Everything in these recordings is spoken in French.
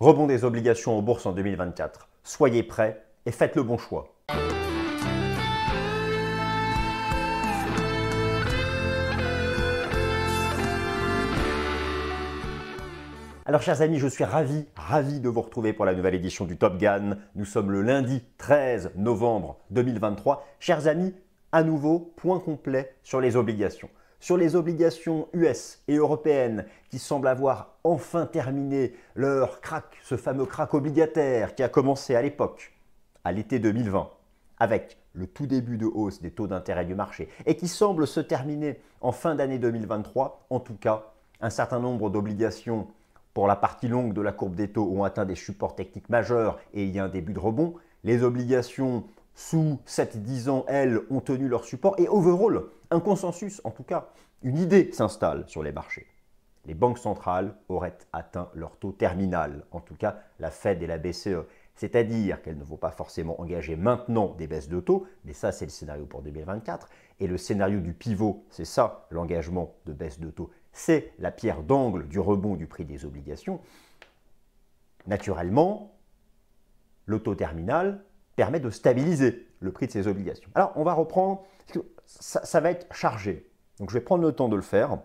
Rebond des obligations aux bourses en 2024. Soyez prêts et faites le bon choix. Alors chers amis, je suis ravi, ravi de vous retrouver pour la nouvelle édition du Top Gun. Nous sommes le lundi 13 novembre 2023. Chers amis, à nouveau, point complet sur les obligations sur les obligations US et européennes qui semblent avoir enfin terminé leur crack, ce fameux crack obligataire qui a commencé à l'époque, à l'été 2020, avec le tout début de hausse des taux d'intérêt du marché et qui semble se terminer en fin d'année 2023, en tout cas, un certain nombre d'obligations pour la partie longue de la courbe des taux ont atteint des supports techniques majeurs et il y a un début de rebond. Les obligations sous 7-10 ans, elles, ont tenu leur support et overall un consensus, en tout cas, une idée s'installe sur les marchés. Les banques centrales auraient atteint leur taux terminal, en tout cas la Fed et la BCE. C'est-à-dire qu'elles ne vont pas forcément engager maintenant des baisses de taux, mais ça c'est le scénario pour 2024. Et le scénario du pivot, c'est ça, l'engagement de baisse de taux. C'est la pierre d'angle du rebond du prix des obligations. Naturellement, le taux terminal permet de stabiliser le prix de ses obligations. Alors, on va reprendre, ça, va être chargé. Donc, je vais prendre le temps de le faire.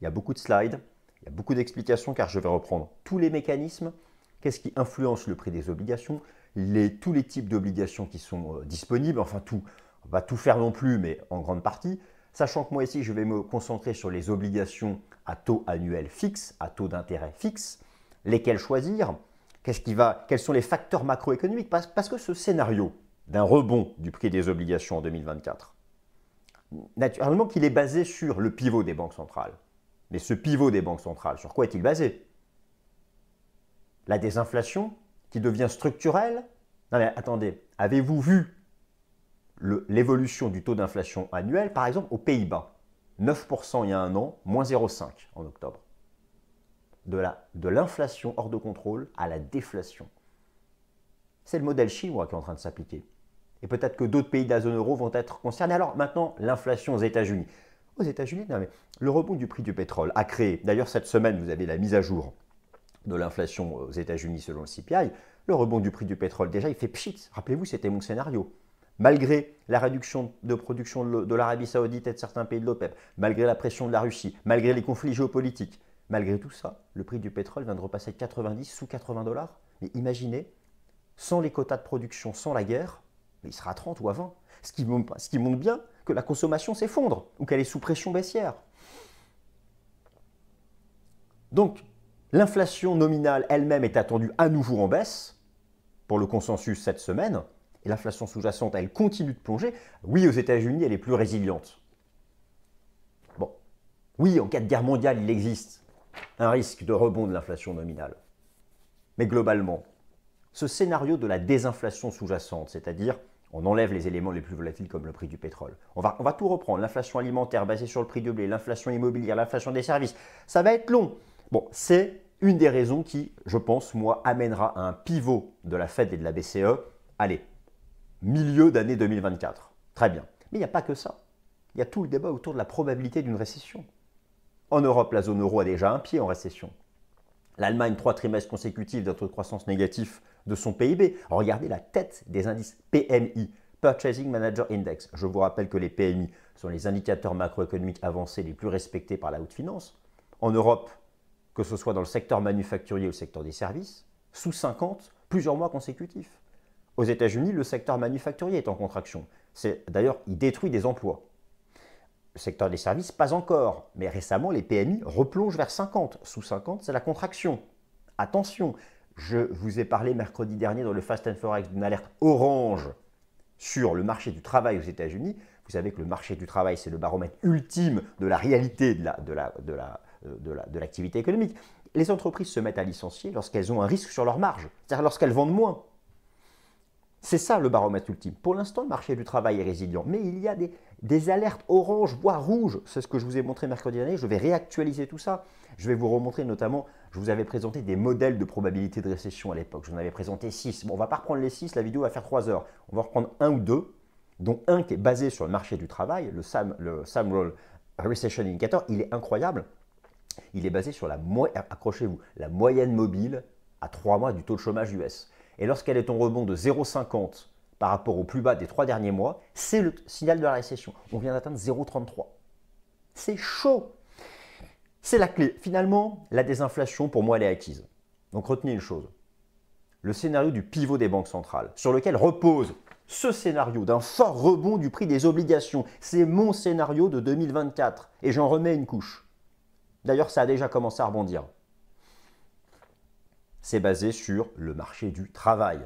Il y a beaucoup de slides, il y a beaucoup d'explications car je vais reprendre tous les mécanismes. Qu'est-ce qui influence le prix des obligations les, Tous les types d'obligations qui sont euh, disponibles, enfin tout. On va tout faire non plus, mais en grande partie. Sachant que moi ici, je vais me concentrer sur les obligations à taux annuel fixe, à taux d'intérêt fixe, lesquelles choisir, qu'est-ce qui va, quels sont les facteurs macroéconomiques, parce que ce scénario, d'un rebond du prix des obligations en 2024. Naturellement qu'il est basé sur le pivot des banques centrales. Mais ce pivot des banques centrales, sur quoi est-il basé La désinflation qui devient structurelle Non mais attendez, avez-vous vu l'évolution du taux d'inflation annuel, par exemple aux Pays-Bas 9% il y a un an, moins 0,5 en octobre. De l'inflation de hors de contrôle à la déflation. C'est le modèle chinois qui est en train de s'appliquer et peut-être que d'autres pays de la zone euro vont être concernés. Alors maintenant, l'inflation aux États-Unis. Aux États-Unis, le rebond du prix du pétrole a créé, d'ailleurs cette semaine, vous avez la mise à jour de l'inflation aux États-Unis selon le CPI, le rebond du prix du pétrole, déjà, il fait pchit. Rappelez-vous, c'était mon scénario. Malgré la réduction de production de l'Arabie Saoudite et de certains pays de l'OPEP, e, malgré la pression de la Russie, malgré les conflits géopolitiques, malgré tout ça, le prix du pétrole vient de repasser de 90 sous 80 dollars. Mais imaginez, sans les quotas de production, sans la guerre, il sera à 30 ou à 20. Ce qui, montre, ce qui montre bien que la consommation s'effondre ou qu'elle est sous pression baissière. Donc, l'inflation nominale elle-même est attendue à nouveau en baisse pour le consensus cette semaine. Et l'inflation sous-jacente, elle continue de plonger. Oui, aux États-Unis, elle est plus résiliente. Bon. Oui, en cas de guerre mondiale, il existe un risque de rebond de l'inflation nominale. Mais globalement, ce scénario de la désinflation sous-jacente, c'est-à-dire on enlève les éléments les plus volatiles comme le prix du pétrole. On va, tout reprendre, l'inflation alimentaire basée sur le prix du blé, l'inflation immobilière, l'inflation des services. Ça va être long. Bon, c'est une des raisons qui, je pense, moi, amènera à un pivot de la Fed et de la BCE. Allez, milieu d'année 2024. Très bien. Mais il n'y a pas que ça. Il y a tout le débat autour de la probabilité d'une récession. En Europe, la zone euro a déjà un pied en récession. L'Allemagne, trois trimestres consécutifs d'un taux de croissance négatif de son PIB. Regardez la tête des indices PMI, Purchasing Manager Index. Je vous rappelle que les PMI sont les indicateurs macroéconomiques avancés les plus respectés par la haute finance. En Europe, que ce soit dans le secteur manufacturier ou le secteur des services, sous 50 plusieurs mois consécutifs. Aux États-Unis, le secteur manufacturier est en contraction. C'est d'ailleurs, il détruit des emplois. Le secteur des services, pas encore. Mais récemment, les PMI replongent vers 50. Sous 50, c'est la contraction. Attention, je vous ai parlé mercredi dernier dans le Fast and Forex d'une alerte orange sur le marché du travail aux États-Unis. Vous savez que le marché du travail, c'est le baromètre ultime de la réalité de l'activité de euh, de l'activité économique. Les entreprises se mettent à licencier lorsqu'elles ont un risque sur leur marge, c'est-à-dire lorsqu'elles vendent moins. C'est ça le baromètre ultime. Pour l'instant, le marché du travail est résilient, mais il y a des, des alertes orange, voire rouge. C'est ce que je vous ai montré mercredi dernier. Je vais réactualiser tout ça. Je vais vous remontrer notamment je vous avais présenté des modèles de probabilité de récession à l'époque. J'en avais présenté 6. Bon, on ne va pas reprendre les 6, la vidéo va faire 3 heures. On va reprendre un ou deux, dont un qui est basé sur le marché du travail, le SAM, le Sam Recession Indicator. Il est incroyable. Il est basé sur la, la moyenne mobile à 3 mois du taux de chômage US. Et lorsqu'elle est en rebond de 0,50 par rapport au plus bas des 3 derniers mois, c'est le signal de la récession. On vient d'atteindre 0,33. C'est chaud c'est la clé. Finalement, la désinflation, pour moi, elle est acquise. Donc retenez une chose. Le scénario du pivot des banques centrales, sur lequel repose ce scénario d'un fort rebond du prix des obligations, c'est mon scénario de 2024. Et j'en remets une couche. D'ailleurs, ça a déjà commencé à rebondir. C'est basé sur le marché du travail,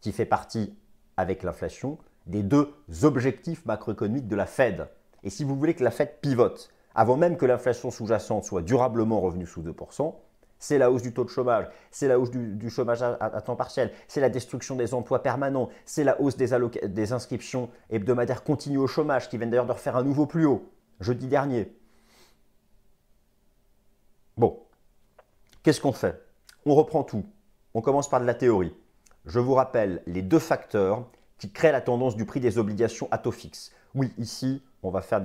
qui fait partie, avec l'inflation, des deux objectifs macroéconomiques de la Fed. Et si vous voulez que la Fed pivote, avant même que l'inflation sous-jacente soit durablement revenue sous 2%, c'est la hausse du taux de chômage, c'est la hausse du, chômage à, temps partiel, c'est la destruction des emplois permanents, c'est la hausse des inscriptions hebdomadaires continues au chômage, qui viennent d'ailleurs de refaire un nouveau plus haut, jeudi dernier. Bon, qu'est-ce qu'on fait On reprend tout. On commence par de la théorie. Je vous rappelle les deux facteurs qui créent la tendance du prix des obligations à taux fixe. Oui, ici, on va faire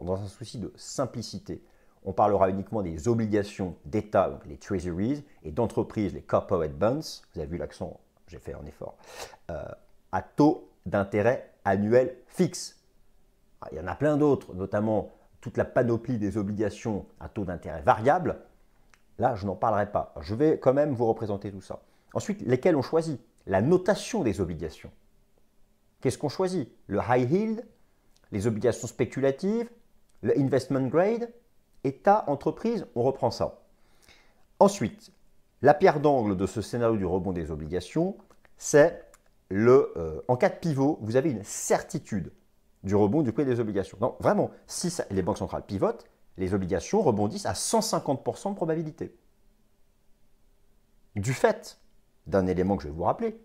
dans un souci de simplicité, on parlera uniquement des obligations d'État, donc les treasuries, et d'entreprises, les corporate bonds, vous avez vu l'accent, j'ai fait un effort, euh, à taux d'intérêt annuel fixe. Ah, il y en a plein d'autres, notamment toute la panoplie des obligations à taux d'intérêt variable. Là, je n'en parlerai pas. Je vais quand même vous représenter tout ça. Ensuite, lesquels on choisit La notation des obligations. Qu'est-ce qu'on choisit Le high yield, les obligations spéculatives, le investment grade, État, entreprise, on reprend ça. Ensuite, la pierre d'angle de ce scénario du rebond des obligations, c'est le euh, en cas de pivot, vous avez une certitude du rebond du prix des obligations. Donc vraiment, si les banques centrales pivotent, les obligations rebondissent à 150% de probabilité. Du fait d'un élément que je vais vous rappeler,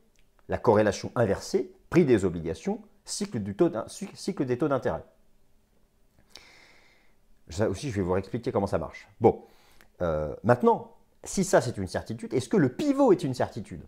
la corrélation inversée, prix des obligations, cycle, des taux d'intérêt. Ça aussi, je vais vous expliquer comment ça marche. Bon, euh, maintenant, si ça c'est une certitude, est-ce que le pivot est une certitude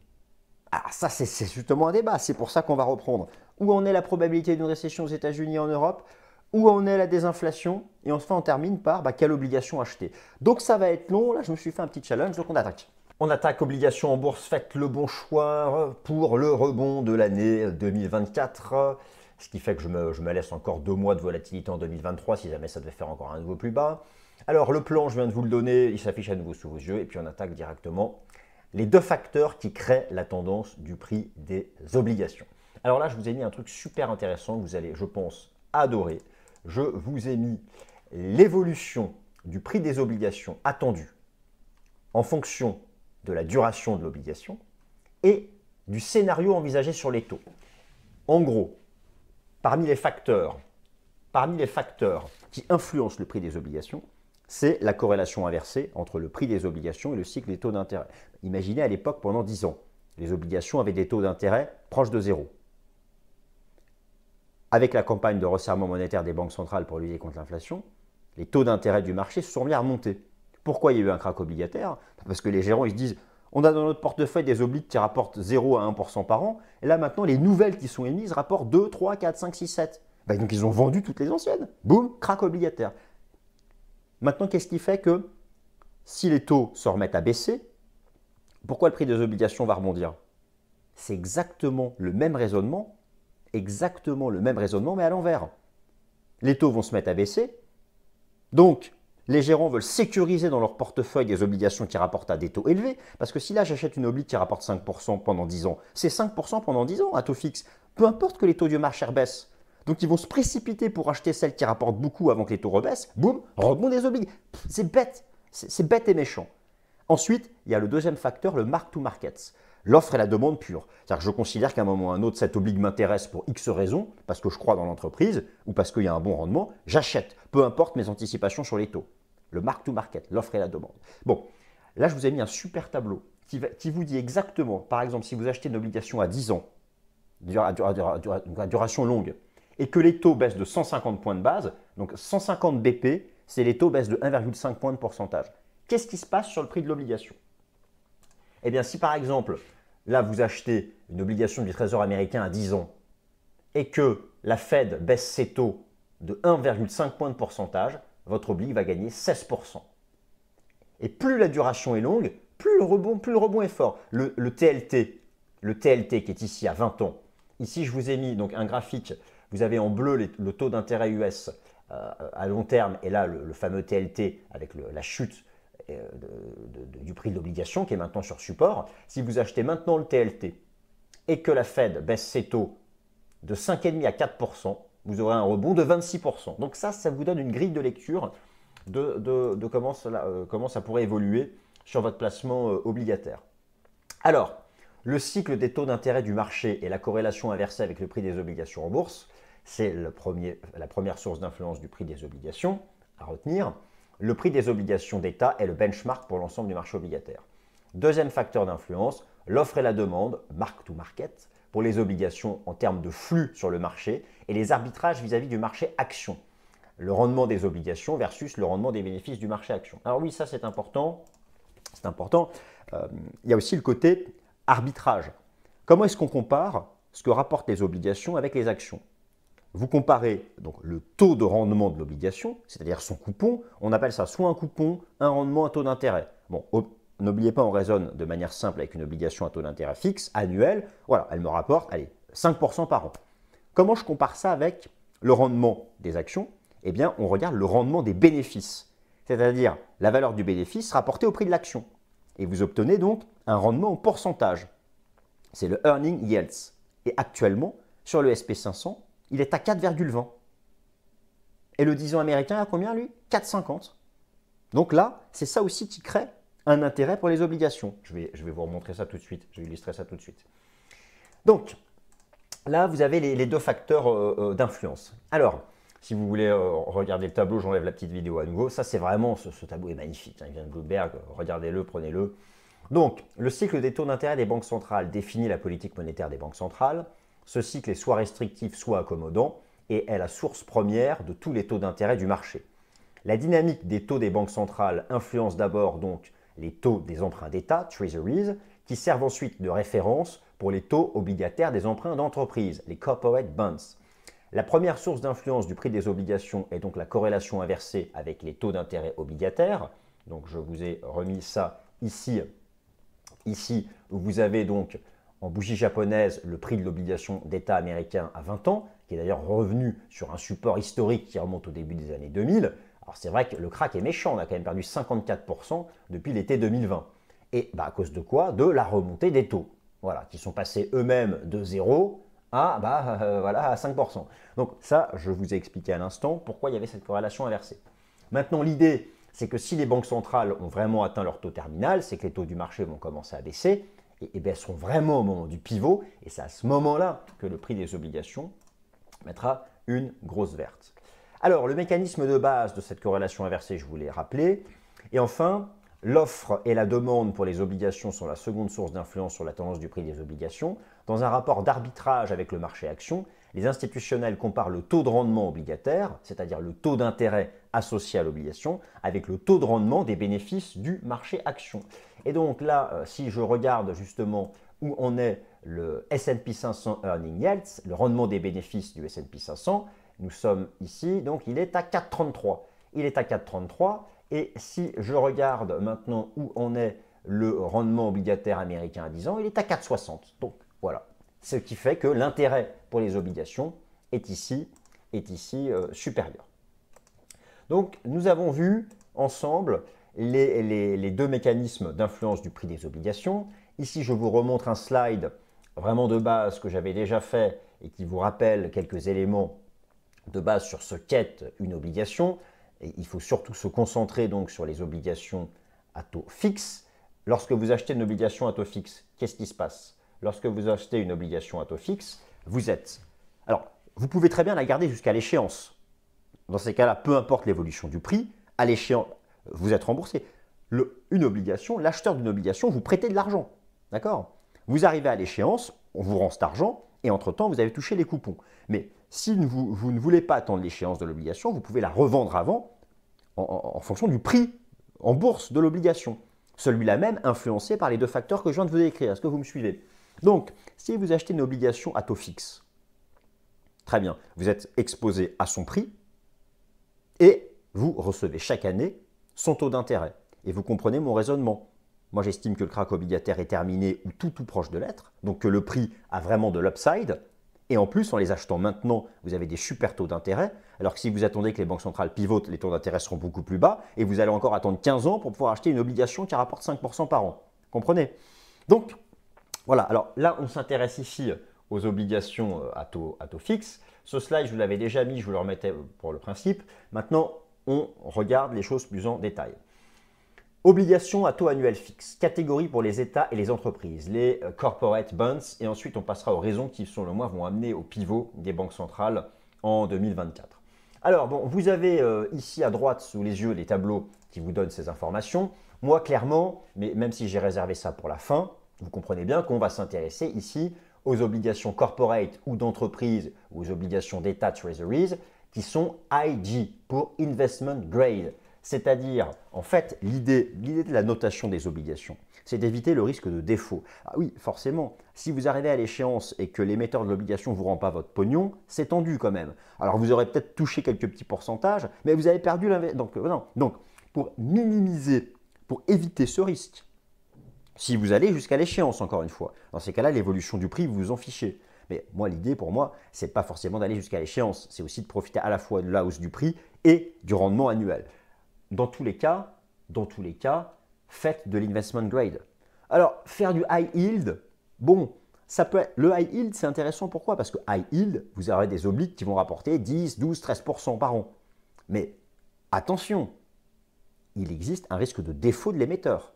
Ah, ça c'est justement un débat, c'est pour ça qu'on va reprendre. Où en est la probabilité d'une récession aux États-Unis et en Europe Où en est la désinflation Et enfin, on termine par bah, quelle obligation acheter. Donc ça va être long, là je me suis fait un petit challenge, donc on attaque. On attaque, obligation en bourse, faites le bon choix euh, pour le rebond de l'année 2024. Euh, euh, ce qui fait que je me, laisse encore deux mois de volatilité en 2023 si jamais ça devait faire encore un nouveau plus bas. Alors le plan, je viens de vous le donner, il s'affiche à nouveau sous vos yeux et puis on attaque directement les deux facteurs qui créent la tendance du prix des obligations. Alors là, je vous ai mis un truc super intéressant que vous allez, je pense, adorer. Je vous ai mis l'évolution du prix des obligations attendu en fonction de la duration de l'obligation et du scénario envisagé sur les taux. En gros, parmi les facteurs, parmi les facteurs qui influencent le prix des obligations, c'est la corrélation inversée entre le prix des obligations et le cycle des taux d'intérêt. Imaginez à l'époque, pendant 10 ans, les obligations avaient des taux d'intérêt proches de zéro. Avec la campagne de resserrement monétaire des banques centrales pour lutter contre l'inflation, les taux d'intérêt du marché se sont mis à remonter. Pourquoi il y a eu un crack obligataire Parce que les gérants, ils se disent, on a dans notre portefeuille des obliques qui rapportent 0 à 1% par an, et là maintenant, les nouvelles qui sont émises rapportent 2, 3, 4, 5, 6, 7. donc ils ont vendu toutes les anciennes. Boum, crack obligataire. Maintenant, qu'est-ce qui fait que si les taux se remettent à baisser, pourquoi le prix des obligations va rebondir C'est exactement le même raisonnement, exactement le même raisonnement, mais à l'envers. Les taux vont se mettre à baisser, donc les gérants veulent sécuriser dans leur portefeuille des obligations qui rapportent à des taux élevés, parce que si là j'achète une oblique qui rapporte 5% pendant 10 ans, c'est 5% pendant 10 ans à taux fixe, peu importe que les taux du marché baissent. Donc ils vont se précipiter pour acheter celles qui rapportent beaucoup avant que les taux rebaissent, boum, rebond des obliques. C'est bête, c'est bête et méchant. Ensuite, il y a le deuxième facteur, le mark-to-markets l'offre et la demande pure. C'est-à-dire que je considère qu'à un moment ou à un autre, cette oblique m'intéresse pour X raisons, parce que je crois dans l'entreprise ou parce qu'il y a un bon rendement, j'achète, peu importe mes anticipations sur les taux le mark-to-market, l'offre et la demande. Bon, là, je vous ai mis un super tableau qui, vous dit exactement, par exemple, si vous achetez une obligation à 10 ans, à, duration longue, et que les taux baissent de 150 points de base, donc 150 BP, c'est les taux baissent de 1,5 point de pourcentage. Qu'est-ce qui se passe sur le prix de l'obligation Eh bien, si par exemple, là, vous achetez une obligation du Trésor américain à 10 ans, et que la Fed baisse ses taux de 1,5 point de pourcentage, votre obligation va gagner 16%. Et plus la duration est longue, plus le rebond, plus le rebond est fort. Le, TLT, le TLT qui est ici à 20 ans, ici je vous ai mis donc un graphique, vous avez en bleu le taux d'intérêt US euh, à long terme, et là le, fameux TLT avec la chute euh, du prix de l'obligation qui est maintenant sur support. Si vous achetez maintenant le TLT et que la Fed baisse ses taux de 5,5 à 4%, vous aurez un rebond de 26%. Donc ça, ça vous donne une grille de lecture de, euh, comment, ça pourrait évoluer sur votre placement euh, obligataire. Alors, le cycle des taux d'intérêt du marché et la corrélation inversée avec le prix des obligations en bourse, c'est la première source d'influence du prix des obligations à retenir. Le prix des obligations d'État est le benchmark pour l'ensemble du marché obligataire. Deuxième facteur d'influence, l'offre et la demande, mark to market, pour les obligations en termes de flux sur le marché et les arbitrages vis-à-vis du marché action. Le rendement des obligations versus le rendement des bénéfices du marché action. Alors oui, ça c'est important. C'est important. Euh, il y a aussi le côté arbitrage. Comment est-ce qu'on compare ce que rapportent les obligations avec les actions vous comparez donc le taux de rendement de l'obligation, c'est-à-dire son coupon, on appelle ça soit un coupon, un rendement, un taux d'intérêt. Bon, N'oubliez pas, on raisonne de manière simple avec une obligation à taux d'intérêt fixe, annuel. Voilà, elle me rapporte, allez, 5% par an. Comment je compare ça avec le rendement des actions Eh bien, on regarde le rendement des bénéfices, c'est-à-dire la valeur du bénéfice rapportée au prix de l'action. Et vous obtenez donc un rendement en pourcentage. C'est le earning yields. Et actuellement, sur le SP500, il est à 4,20. Et le 10 ans américain à combien lui 4,50. Donc là, c'est ça aussi qui crée un intérêt pour les obligations. Je vais, je vais vous remontrer ça tout de suite, je vais illustrer ça tout de suite. Donc, là, vous avez les, deux facteurs euh, euh, d'influence. Alors, si vous voulez euh, regarder le tableau, j'enlève la petite vidéo à nouveau. Ça, c'est vraiment, ce, tableau est magnifique. Hein, il vient de Bloomberg, regardez-le, prenez-le. Donc, le cycle des taux d'intérêt des banques centrales définit la politique monétaire des banques centrales. Ce cycle est soit restrictif, soit accommodant, et est la source première de tous les taux d'intérêt du marché. La dynamique des taux des banques centrales influence d'abord donc les taux des emprunts d'État, treasuries, qui servent ensuite de référence pour les taux obligataires des emprunts d'entreprise, les corporate bonds. La première source d'influence du prix des obligations est donc la corrélation inversée avec les taux d'intérêt obligataires. Donc je vous ai remis ça ici. Ici, vous avez donc en bougie japonaise le prix de l'obligation d'État américain à 20 ans, qui est d'ailleurs revenu sur un support historique qui remonte au début des années 2000. Alors c'est vrai que le crack est méchant, on a quand même perdu 54% depuis l'été 2020. Et bah, à cause de quoi De la remontée des taux, voilà, qui sont passés eux-mêmes de 0 à, bah, euh, voilà, à 5%. Donc ça, je vous ai expliqué à l'instant pourquoi il y avait cette corrélation inversée. Maintenant, l'idée, c'est que si les banques centrales ont vraiment atteint leur taux terminal, c'est que les taux du marché vont commencer à baisser, et, eh baisseront vraiment au moment du pivot, et c'est à ce moment-là que le prix des obligations mettra une grosse verte. Alors, le mécanisme de base de cette corrélation inversée, je vous l'ai rappelé. Et enfin, l'offre et la demande pour les obligations sont la seconde source d'influence sur la tendance du prix des obligations. Dans un rapport d'arbitrage avec le marché action, les institutionnels comparent le taux de rendement obligataire, c'est-à-dire le taux d'intérêt associé à l'obligation, avec le taux de rendement des bénéfices du marché action. Et donc là, euh, si je regarde justement où en est le S&P 500 Earning Yields, le rendement des bénéfices du S&P 500, nous sommes ici, donc il est à 4,33. Il est à 4,33. Et si je regarde maintenant où en est le rendement obligataire américain à 10 ans, il est à 4,60. Donc voilà. Ce qui fait que l'intérêt pour les obligations est ici, est ici euh, supérieur. Donc nous avons vu ensemble les, les deux mécanismes d'influence du prix des obligations. Ici, je vous remontre un slide vraiment de base que j'avais déjà fait et qui vous rappelle quelques éléments de base sur ce qu'est une obligation. il faut surtout se concentrer donc sur les obligations à taux fixe. Lorsque vous achetez une obligation à taux fixe, qu'est-ce qui se passe Lorsque vous achetez une obligation à taux fixe, vous êtes. Alors, vous pouvez très bien la garder jusqu'à l'échéance. Dans ces cas-là, peu importe l'évolution du prix, à l'échéance, vous êtes remboursé. une obligation, l'acheteur d'une obligation, vous prêtez de l'argent. D'accord Vous arrivez à l'échéance, on vous rend cet argent, et entre-temps, vous avez touché les coupons. Mais si vous, ne voulez pas attendre l'échéance de l'obligation, vous pouvez la revendre avant en, fonction du prix en bourse de l'obligation. Celui-là même influencé par les deux facteurs que je viens de vous écrire. Est-ce que vous me suivez Donc, si vous achetez une obligation à taux fixe, très bien, vous êtes exposé à son prix et vous recevez chaque année son taux d'intérêt. Et vous comprenez mon raisonnement. Moi, j'estime que le crack obligataire est terminé ou tout, tout proche de l'être, donc que le prix a vraiment de l'upside, et en plus, en les achetant maintenant, vous avez des super taux d'intérêt, alors que si vous attendez que les banques centrales pivotent, les taux d'intérêt seront beaucoup plus bas, et vous allez encore attendre 15 ans pour pouvoir acheter une obligation qui rapporte 5% par an. Comprenez Donc, voilà, alors là, on s'intéresse ici aux obligations euh, à taux, à taux fixe. Ce slide, je vous l'avais déjà mis, je vous le remettais pour le principe. Maintenant, on regarde les choses plus en détail. Obligations à taux annuel fixe, catégorie pour les États et les entreprises, les euh, corporate bonds, et ensuite on passera aux raisons qui, selon moi, vont amener au pivot des banques centrales en 2024. Alors, bon, vous avez euh, ici à droite sous les yeux les tableaux qui vous donnent ces informations. Moi, clairement, mais même si j'ai réservé ça pour la fin, vous comprenez bien qu'on va s'intéresser ici aux obligations corporate ou d'entreprise ou aux obligations d'État treasuries qui sont IG pour investment grade. C'est-à-dire, en fait, l'idée de la notation des obligations, c'est d'éviter le risque de défaut. Ah oui, forcément, si vous arrivez à l'échéance et que l'émetteur de l'obligation ne vous rend pas votre pognon, c'est tendu quand même. Alors vous aurez peut-être touché quelques petits pourcentages, mais vous avez perdu l'investissement. Euh, donc, pour minimiser, pour éviter ce risque, si vous allez jusqu'à l'échéance, encore une fois, dans ces cas-là, l'évolution du prix, vous vous en fichez. Mais moi, l'idée pour moi, c'est pas forcément d'aller jusqu'à l'échéance, c'est aussi de profiter à la fois de la hausse du prix et du rendement annuel dans tous les cas, dans tous les cas, faites de l'investment grade. Alors, faire du high yield, bon, ça peut le high yield, c'est intéressant pourquoi Parce que high yield, vous aurez des obliques qui vont rapporter 10, 12, 13% par an. Mais attention, il existe un risque de défaut de l'émetteur.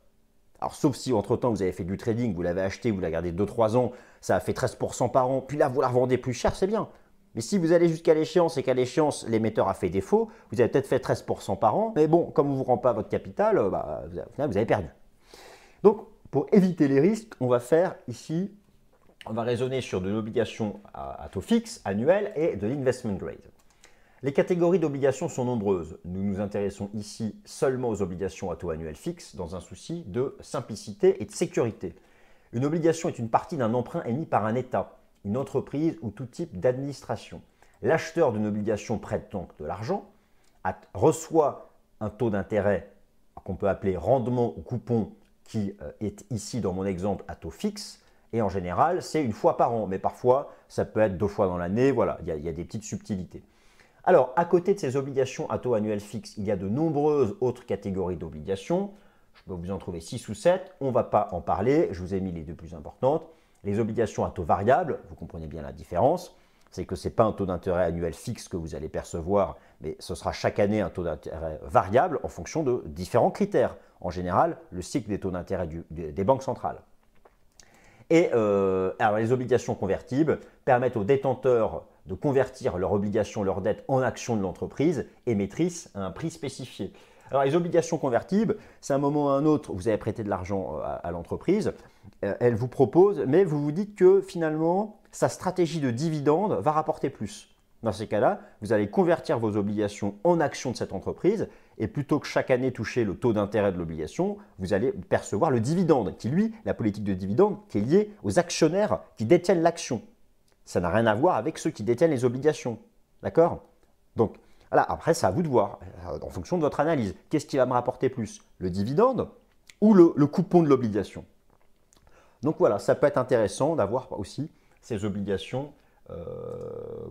Alors, sauf si entre-temps vous avez fait du trading, vous l'avez acheté, vous l'avez gardé 2-3 ans, ça a fait 13% par an, puis là vous la revendez plus cher, c'est bien. Mais si vous allez jusqu'à l'échéance et qu'à l'échéance, l'émetteur a fait défaut, vous avez peut-être fait 13% par an, mais bon, comme vous ne vous rend pas votre capital, euh, bah, vous avez perdu. Donc, pour éviter les risques, on va faire ici, on va raisonner sur de l'obligation à taux fixe, annuel, et de l'investment grade. Les catégories d'obligations sont nombreuses. Nous nous intéressons ici seulement aux obligations à taux annuel fixe dans un souci de simplicité et de sécurité. Une obligation est une partie d'un emprunt émis par un État une entreprise ou tout type d'administration. L'acheteur d'une obligation prête donc de l'argent, reçoit un taux d'intérêt qu'on peut appeler rendement ou coupon qui euh, est ici dans mon exemple à taux fixe. Et en général, c'est une fois par an, mais parfois ça peut être deux fois dans l'année. Voilà, il y, a, des petites subtilités. Alors, à côté de ces obligations à taux annuel fixe, il y a de nombreuses autres catégories d'obligations. Je peux vous en trouver six ou sept, On ne va pas en parler. Je vous ai mis les deux plus importantes. Les obligations à taux variable, vous comprenez bien la différence, c'est que ce n'est pas un taux d'intérêt annuel fixe que vous allez percevoir, mais ce sera chaque année un taux d'intérêt variable en fonction de différents critères. En général, le cycle des taux d'intérêt des banques centrales. Et euh, alors les obligations convertibles permettent aux détenteurs de convertir leurs obligations, leurs dettes en actions de l'entreprise émettrice à un prix spécifié. Alors les obligations convertibles, c'est un moment ou un autre, vous avez prêté de l'argent euh, à l'entreprise, euh, elle vous propose, mais vous vous dites que finalement, sa stratégie de dividende va rapporter plus. Dans ces cas-là, vous allez convertir vos obligations en actions de cette entreprise et plutôt que chaque année toucher le taux d'intérêt de l'obligation, vous allez percevoir le dividende, qui lui, la politique de dividende, qui est liée aux actionnaires qui détiennent l'action. Ça n'a rien à voir avec ceux qui détiennent les obligations. D'accord Donc, voilà, après, c'est à vous de voir, euh, en fonction de votre analyse. Qu'est-ce qui va me rapporter plus Le dividende ou le coupon de l'obligation donc voilà, ça peut être intéressant d'avoir aussi ces obligations euh,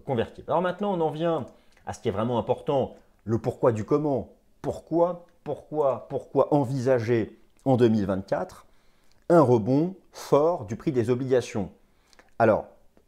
convertibles. Alors maintenant, on en vient à ce qui est vraiment important, le pourquoi du comment. Pourquoi, pourquoi, pourquoi envisager en 2024 un rebond fort du prix des obligations Alors,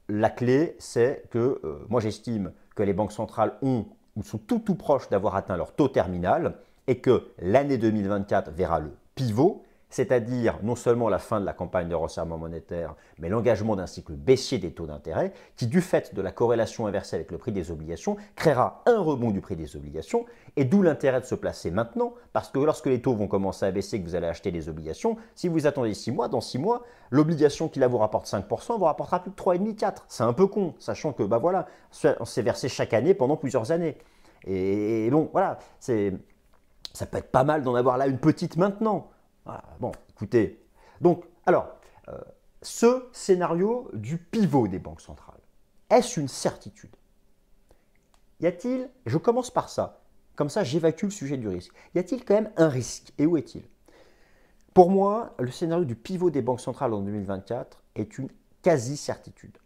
la clé, c'est que euh, moi j'estime que les banques centrales ont ou sont tout tout proches d'avoir atteint leur taux terminal et que l'année 2024 verra le pivot c'est-à-dire non seulement la fin de la campagne de resserrement monétaire, mais l'engagement d'un cycle baissier des taux d'intérêt, qui du fait de la corrélation inversée avec le prix des obligations, créera un rebond du prix des obligations, et d'où l'intérêt de se placer maintenant, parce que lorsque les taux vont commencer à baisser, que vous allez acheter des obligations, si vous attendez 6 mois, dans 6 mois, l'obligation qui là vous rapporte 5% vous rapportera plus de 3,5, 4. C'est un peu con, sachant que, bah voilà, on s'est versé chaque année pendant plusieurs années. Et, bon, voilà, ça peut être pas mal d'en avoir là une petite maintenant. Bon, écoutez. Donc, alors, euh, ce scénario du pivot des banques centrales, est-ce une certitude Y a-t-il, je commence par ça, comme ça j'évacue le sujet du risque, y a-t-il quand même un risque Et où est-il Pour moi, le scénario du pivot des banques centrales en 2024 est une quasi-certitude.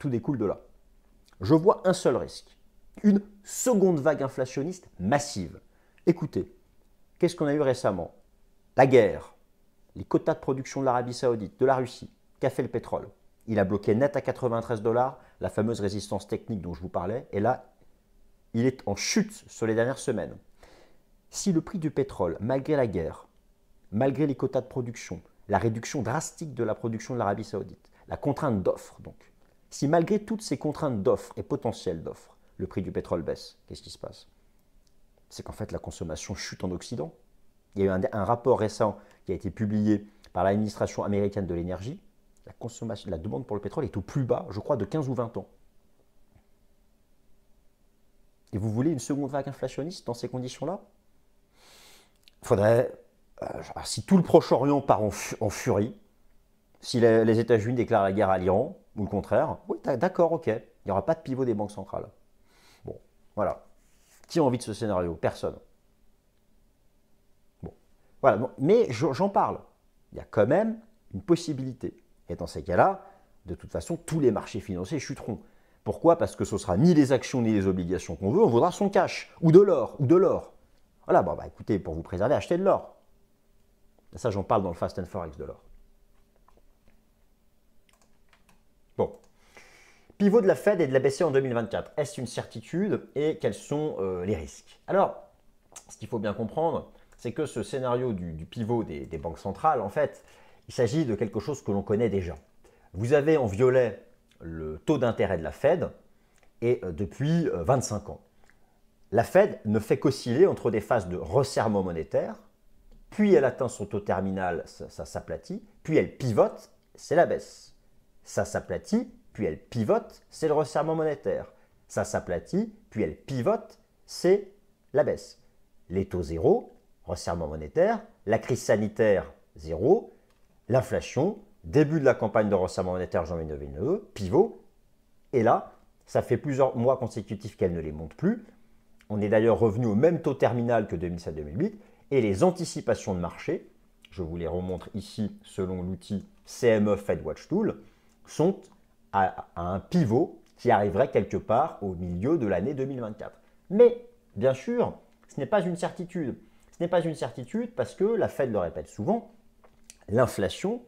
Tout découle de là. Je vois un seul risque, une seconde vague inflationniste massive. Écoutez, Qu'est-ce qu'on a eu récemment La guerre, les quotas de production de l'Arabie saoudite, de la Russie, qu'a fait le pétrole Il a bloqué net à 93 dollars la fameuse résistance technique dont je vous parlais, et là, il est en chute sur les dernières semaines. Si le prix du pétrole, malgré la guerre, malgré les quotas de production, la réduction drastique de la production de l'Arabie saoudite, la contrainte d'offres donc, si malgré toutes ces contraintes d'offres et potentielles d'offres, le prix du pétrole baisse, qu'est-ce qui se passe c'est qu'en fait la consommation chute en Occident. Il y a eu un, rapport récent qui a été publié par l'administration américaine de l'énergie. La, consommation, la demande pour le pétrole est au plus bas, je crois, de 15 ou 20 ans. Et vous voulez une seconde vague inflationniste dans ces conditions-là Faudrait. Euh, si tout le Proche-Orient part en, furie, si les, les États-Unis déclarent la guerre à l'Iran, ou le contraire, oui, d'accord, ok. Il n'y aura pas de pivot des banques centrales. Bon, voilà. Qui envie de ce scénario Personne. Bon, voilà. Mais j'en parle. Il y a quand même une possibilité. Et dans ces cas-là, de toute façon, tous les marchés financiers chuteront. Pourquoi Parce que ce sera ni les actions ni les obligations qu'on veut, on voudra son cash, ou de l'or, ou de l'or. Voilà, bon, bah écoutez, pour vous préserver, achetez de l'or. Ça, j'en parle dans le Fast and Forex de l'or. Pivot de la Fed et de la BCE en 2024, est-ce une certitude et quels sont euh, les risques Alors, ce qu'il faut bien comprendre, c'est que ce scénario du, pivot des, banques centrales, en fait, il s'agit de quelque chose que l'on connaît déjà. Vous avez en violet le taux d'intérêt de la Fed et euh, depuis 25 euh, ans. La Fed ne fait qu'osciller entre des phases de resserrement monétaire, puis elle atteint son taux terminal, ça, ça s'aplatit, puis elle pivote, c'est la baisse. Ça s'aplatit, puis elle pivote, c'est le resserrement monétaire. Ça s'aplatit, puis elle pivote, c'est la baisse. Les taux zéro, resserrement monétaire, la crise sanitaire zéro, l'inflation, début de la campagne de resserrement monétaire janvier 2009, pivot, et là, ça fait plusieurs mois consécutifs qu'elle ne les monte plus. On est d'ailleurs revenu au même taux terminal que 2007-2008, et les anticipations de marché, je vous les remontre ici selon l'outil CME Fed Watch Tool, sont à, un pivot qui arriverait quelque part au milieu de l'année 2024. Mais bien sûr, ce n'est pas une certitude. Ce n'est pas une certitude parce que la Fed le répète souvent, l'inflation,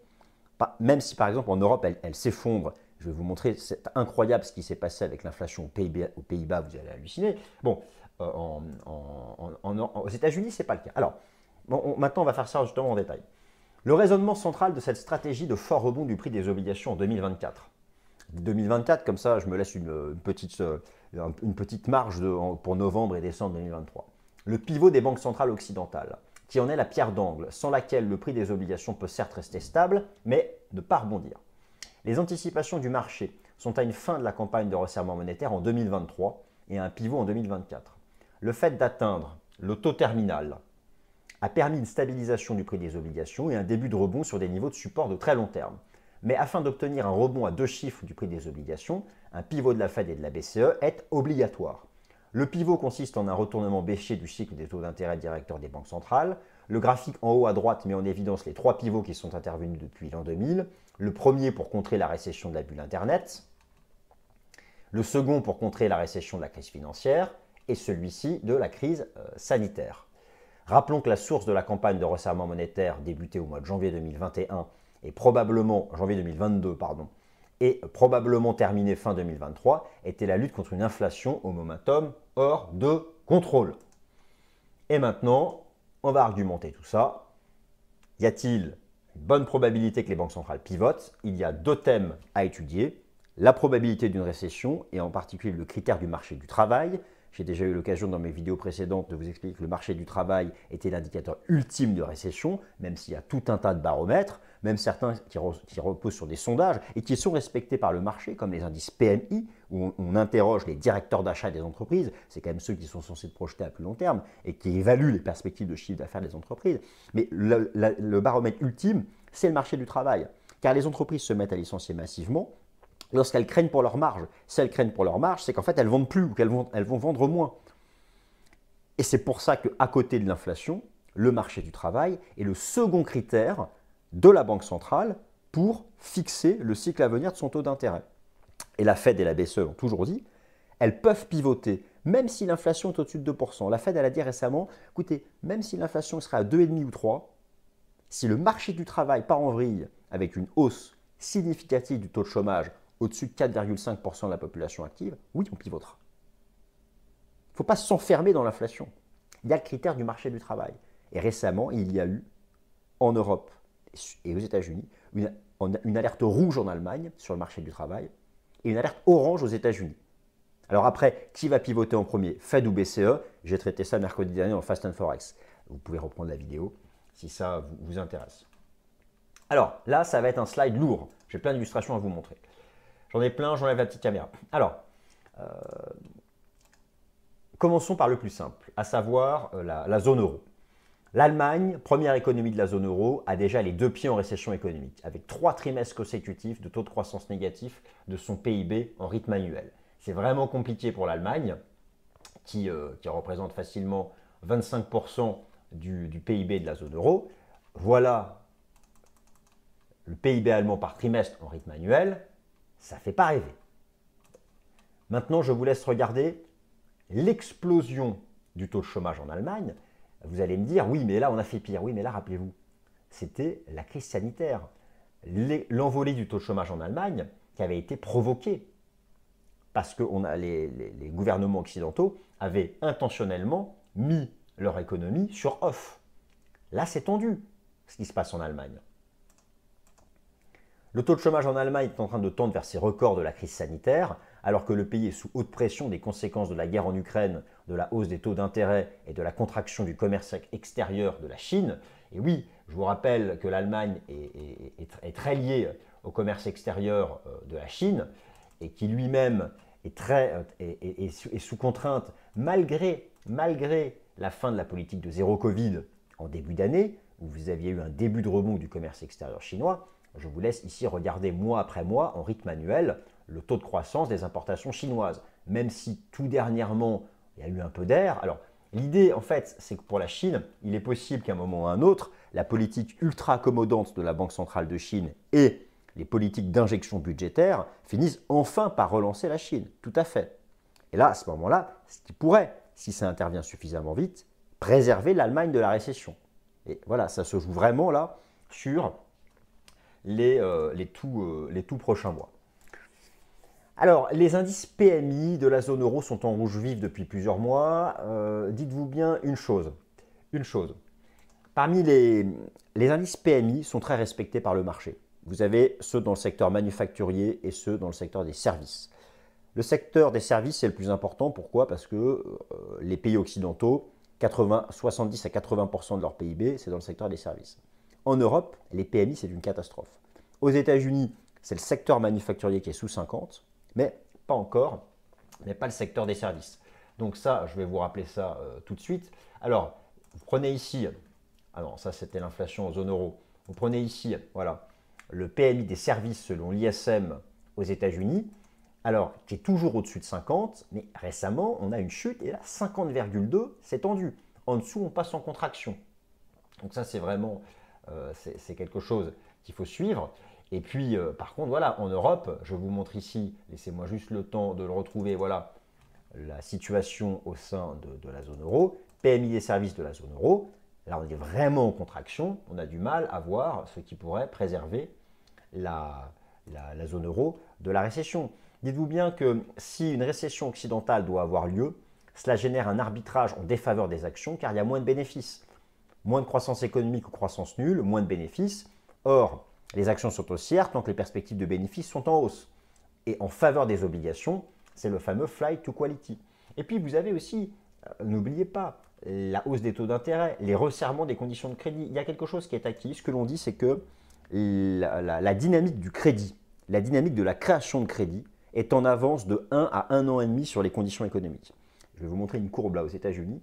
même si par exemple en Europe elle, s'effondre, je vais vous montrer, c'est incroyable ce qui s'est passé avec l'inflation aux Pays-Bas, vous allez halluciner. Bon, euh, aux États-Unis, ce n'est pas le cas. Alors, bon, maintenant, on va faire ça justement en détail. Le raisonnement central de cette stratégie de fort rebond du prix des obligations en 2024 2024, comme ça je me laisse une, euh, petite, euh, une petite marge pour novembre et décembre 2023. Le pivot des banques centrales occidentales, qui en est la pierre d'angle, sans laquelle le prix des obligations peut certes rester stable, mais ne pas rebondir. Les anticipations du marché sont à une fin de la campagne de resserrement monétaire en 2023 et un pivot en 2024. Le fait d'atteindre le taux terminal a permis une stabilisation du prix des obligations et un début de rebond sur des niveaux de support de très long terme. Mais afin d'obtenir un rebond à deux chiffres du prix des obligations, un pivot de la Fed et de la BCE est obligatoire. Le pivot consiste en un retournement baissier du cycle des taux d'intérêt directeurs des banques centrales. Le graphique en haut à droite met en évidence les trois pivots qui sont intervenus depuis l'an 2000. Le premier pour contrer la récession de la bulle Internet, le second pour contrer la récession de la crise financière et celui-ci de la crise euh, sanitaire. Rappelons que la source de la campagne de resserrement monétaire débutée au mois de janvier 2021 et probablement janvier 2022, pardon, et probablement terminé fin 2023, était la lutte contre une inflation au momentum hors de contrôle. Et maintenant, on va argumenter tout ça. Y a-t-il une bonne probabilité que les banques centrales pivotent Il y a deux thèmes à étudier. La probabilité d'une récession et en particulier le critère du marché du travail. J'ai déjà eu l'occasion dans mes vidéos précédentes de vous expliquer que le marché du travail était l'indicateur ultime de récession, même s'il y a tout un tas de baromètres même certains qui, reposent sur des sondages et qui sont respectés par le marché, comme les indices PMI, où on, interroge les directeurs d'achat des entreprises, c'est quand même ceux qui sont censés projeter à plus long terme et qui évaluent les perspectives de chiffre d'affaires des entreprises. Mais le, baromètre ultime, c'est le marché du travail, car les entreprises se mettent à licencier massivement. Lorsqu'elles craignent pour leur marge, si elles craignent pour leur marge, c'est qu'en fait elles vendent plus ou qu'elles vont, elles vont vendre moins. Et c'est pour ça qu'à côté de l'inflation, le marché du travail est le second critère de la Banque centrale pour fixer le cycle à venir de son taux d'intérêt. Et la Fed et la BCE l'ont toujours dit, elles peuvent pivoter, même si l'inflation est au-dessus de 2%. La Fed, elle a dit récemment, écoutez, même si l'inflation serait à 2,5 ou 3, si le marché du travail part en vrille avec une hausse significative du taux de chômage au-dessus de 4,5% de la population active, oui, on pivotera. Il ne faut pas s'enfermer dans l'inflation. Il y a le critère du marché du travail. Et récemment, il y a eu, en Europe et aux États-Unis, une, alerte rouge en Allemagne sur le marché du travail et une alerte orange aux États-Unis. Alors après, qui va pivoter en premier Fed ou BCE J'ai traité ça mercredi dernier en Fast and Forex. Vous pouvez reprendre la vidéo si ça vous, intéresse. Alors là, ça va être un slide lourd. J'ai plein d'illustrations à vous montrer. J'en ai plein, j'enlève la petite caméra. Alors, euh, commençons par le plus simple, à savoir euh, la zone euro. L'Allemagne, première économie de la zone euro, a déjà les deux pieds en récession économique, avec trois trimestres consécutifs de taux de croissance négatif de son PIB en rythme annuel. C'est vraiment compliqué pour l'Allemagne, qui, euh, représente facilement 25% du, du PIB de la zone euro. Voilà le PIB allemand par trimestre en rythme annuel, ça ne fait pas rêver. Maintenant, je vous laisse regarder l'explosion du taux de chômage en Allemagne vous allez me dire, oui, mais là, on a fait pire. Oui, mais là, rappelez-vous, c'était la crise sanitaire. L'envolée du taux de chômage en Allemagne qui avait été provoquée parce que les, les gouvernements occidentaux avaient intentionnellement mis leur économie sur off. Là, c'est tendu, ce qui se passe en Allemagne. Le taux de chômage en Allemagne est en train de tendre vers ses records de la crise sanitaire, alors que le pays est sous haute pression des conséquences de la guerre en Ukraine de la hausse des taux d'intérêt et de la contraction du commerce extérieur de la Chine. Et oui, je vous rappelle que l'Allemagne est, très liée au commerce extérieur euh, de la Chine et qui lui-même est, très, euh, sous contrainte malgré, malgré la fin de la politique de zéro Covid en début d'année, où vous aviez eu un début de rebond du commerce extérieur chinois. Je vous laisse ici regarder mois après mois, en rythme annuel, le taux de croissance des importations chinoises. Même si tout dernièrement, il y a eu un peu d'air. Alors, l'idée, en fait, c'est que pour la Chine, il est possible qu'à un moment ou à un autre, la politique ultra-accommodante de la Banque centrale de Chine et les politiques d'injection budgétaire finissent enfin par relancer la Chine. Tout à fait. Et là, à ce moment-là, ce qui pourrait, si ça intervient suffisamment vite, préserver l'Allemagne de la récession. Et voilà, ça se joue vraiment là sur les, euh, euh, les tout prochains mois. Alors, les indices PMI de la zone euro sont en rouge vif depuis plusieurs mois. Euh, dites-vous bien une chose. Une chose. Parmi les, les indices PMI sont très respectés par le marché. Vous avez ceux dans le secteur manufacturier et ceux dans le secteur des services. Le secteur des services est le plus important. Pourquoi Parce que euh, les pays occidentaux, 70 à 80% de leur PIB, c'est dans le secteur des services. En Europe, les PMI, c'est une catastrophe. Aux États-Unis, c'est le secteur manufacturier qui est sous 50 mais pas encore, mais pas le secteur des services. Donc ça, je vais vous rappeler ça euh, tout de suite. Alors, vous prenez ici, alors ça c'était l'inflation en zone euro. Vous prenez ici, voilà, le PMI des services selon l'ISM aux États-Unis, alors qui est toujours au-dessus de 50, mais récemment, on a une chute et là, 50,2, c'est tendu. En dessous, on passe en contraction. Donc ça, c'est vraiment, euh, c'est quelque chose qu'il faut suivre. Et puis, euh, par contre, voilà, en Europe, je vous montre ici, laissez-moi juste le temps de le retrouver, voilà, la situation au sein de, la zone euro, PMI des services de la zone euro. Là, on est vraiment en contraction, on a du mal à voir ce qui pourrait préserver la, la, la zone euro de la récession. Dites-vous bien que si une récession occidentale doit avoir lieu, cela génère un arbitrage en défaveur des actions car il y a moins de bénéfices. Moins de croissance économique ou croissance nulle, moins de bénéfices. Or, les actions sont haussières tant que les perspectives de bénéfices sont en hausse. Et en faveur des obligations, c'est le fameux fly to quality. Et puis vous avez aussi, euh, n'oubliez pas, la hausse des taux d'intérêt, les resserrements des conditions de crédit. Il y a quelque chose qui est acquis. Ce que l'on dit, c'est que la, dynamique du crédit, la dynamique de la création de crédit est en avance de 1 à 1 an et demi sur les conditions économiques. Je vais vous montrer une courbe là aux États-Unis